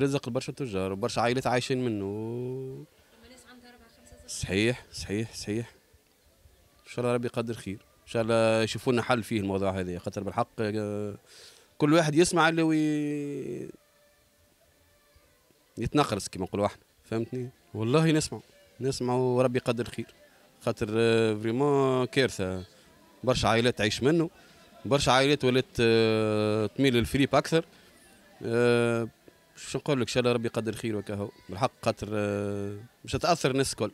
رزق برشا تجار وبرشا عائلات عايشين منه صحيح صحيح صحيح ان شاء الله ربي يقدر خير ان شاء الله يشوفوا لنا حل فيه الموضوع هذا خاطر بالحق آه، كل واحد يسمع اللي وي... يتنقرس كما نقولوا احنا فهمتني والله نسمع نسمع وربي يقدر خير خاطر فريمون آه، كارثه برشا عائلات تعيش منه برشا عائلات ولات آه، تميل للفريب اكثر شو نقول لك ان شاء الله ربي يقدر خيرك وكهو بالحق خاطر آه، مش تاثر الناس الكل